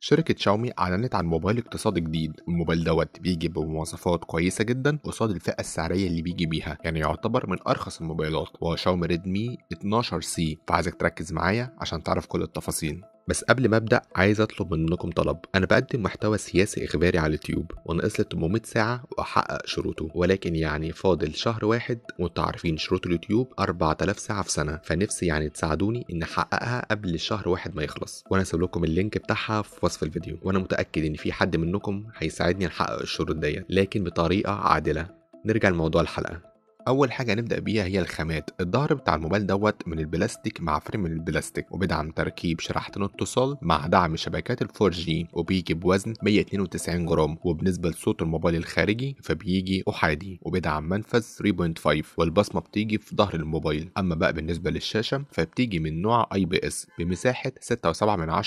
شركة شاومي أعلنت عن موبايل اقتصادي جديد، الموبايل دوت بيجي بمواصفات كويسة جدا قصاد الفئة السعرية اللي بيجي بيها، يعني يعتبر من أرخص الموبايلات وهو شاومي ريدمي 12 سي، فعايزك تركز معايا عشان تعرف كل التفاصيل. بس قبل ما ابدا عايز اطلب منكم طلب انا بقدم محتوى سياسي اخباري على اليوتيوب وناقص لي 800 ساعه واحقق شروطه ولكن يعني فاضل شهر واحد وانتوا عارفين شروط اليوتيوب 4000 ساعه في سنه فنفسي يعني تساعدوني ان احققها قبل الشهر واحد ما يخلص وانا هسيب لكم اللينك بتاعها في وصف الفيديو وانا متاكد ان في حد منكم هيساعدني نحقق الشروط ديت لكن بطريقه عادله نرجع لموضوع الحلقه اول حاجه هنبدا بيها هي الخامات الظهر بتاع الموبايل دوت من البلاستيك مع فريم من البلاستيك وبيدعم تركيب شريحتين اتصال مع دعم شبكات ال4 جي وبيجي بوزن 192 جرام وبالنسبه لصوت الموبايل الخارجي فبيجي احادي وبيدعم منفذ 3.5 والبصمه بتيجي في ظهر الموبايل اما بقى بالنسبه للشاشه فبتيجي من نوع اي بي اس بمساحه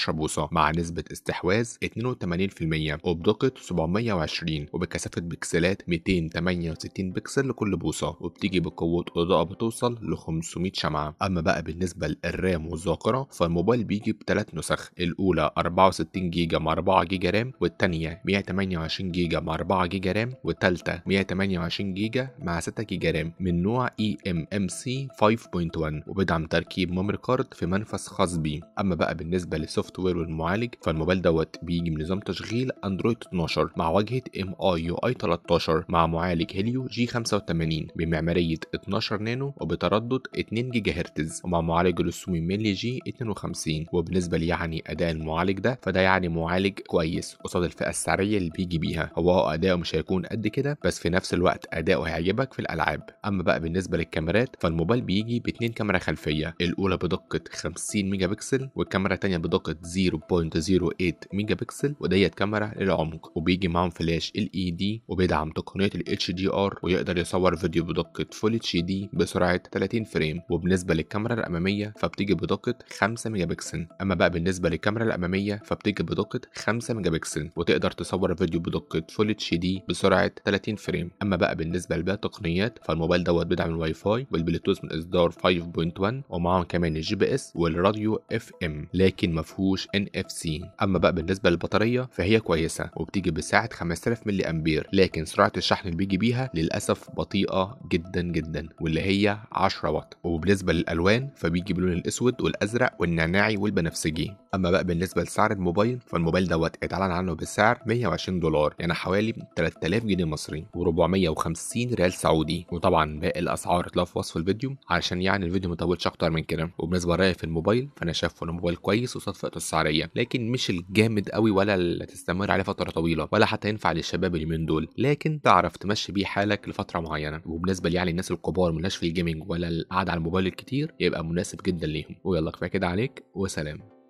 6.7 بوصه مع نسبه استحواذ 82% وبدقه 720 وبكثافه بكسلات 268 بكسل لكل بوصه وبتيجي بقوة إضاءة بتوصل ل 500 شمعة أما بقى بالنسبة للرام والذاكرة فالموبايل بيجي بثلاث نسخ الأولى 64 جيجا مع 4 جيجا رام والتانية 128 جيجا مع 4 جيجا رام والتالتة 128 جيجا مع 6 جيجا رام من نوع اي ام ام سي 5.1 وبيدعم تركيب ميموري كارد في منفذ خاص بيه اما بقى بالنسبه للسوفت وير والمعالج فالموبايل دوت بيجي بنظام تشغيل اندرويد 12 مع واجهه ام اي يو اي 13 مع معالج هيليو جي 85 بمعمارية 12 نانو وبتردد 2 جيجا هرتز ومع معالج رسومي ميلي جي 52 وبالنسبة لي يعني أداء المعالج ده فده يعني معالج كويس قصاد الفئة السعرية اللي بيجي بيها هو آه، أداؤه مش هيكون قد كده بس في نفس الوقت أداؤه هيعجبك في الألعاب أما بقى بالنسبة للكاميرات فالموبايل بيجي باتنين كاميرا خلفية الأولى بدقة 50 ميجا بكسل والكاميرا الثانية بدقة 0.08 ميجا بكسل وديت كاميرا للعمق وبيجي معاهم فلاش ال اي دي وبيدعم تقنية ال HDR دي ار ويقدر يصور فيديو بدقة بدقة فول اتش دي بسرعة 30 فريم وبالنسبة للكاميرا الأمامية فبتيجي بدقة 5 ميجا بكسل أما بقى بالنسبة للكاميرا الأمامية فبتيجي بدقة 5 ميجا بكسل وتقدر تصور فيديو بدقة فول اتش دي بسرعة 30 فريم أما بقى بالنسبة لباقي التقنيات فالموبايل دوت بيدعم الواي فاي والبلوتوث من إصدار 5.1 ومعاهم كمان الجي بي اس والراديو اف ام لكن ما فيهوش ان اف سي اما بقى بالنسبه للبطاريه فهي كويسه وبتيجي بسعه 5000 ملي امبير لكن سرعه الشحن اللي بيجي بيها للاسف بطيئه جدا جدا واللي هي 10 وات وبالنسبه للالوان فبيجي باللون الاسود والازرق والنعناعي والبنفسجي اما بقى بالنسبه لسعر الموبايل فالموبايل دوت اتعلن عنه بسعر 120 دولار يعني حوالي 3000 جنيه مصري و450 ريال سعودي وطبعا باقي الاسعار هتلاقوها في وصف الفيديو علشان يعني الفيديو ما يطولش اكتر من كده وبالنسبه لرايي في الموبايل فانا شايفه انه موبايل كويس وصاد فئته السعريه لكن مش الجامد قوي ولا اللي تستمر عليه فتره طويله ولا حتى ينفع للشباب اليومين دول لكن تعرف تمشي بيه حالك لفتره معينه وبالنسبه بالنسبه لي يعني الناس الكبار ملاش في الجيمنج ولا القعده على الموبايل الكتير يبقى مناسب جدا ليهم ويلا كفايه كده عليك وسلام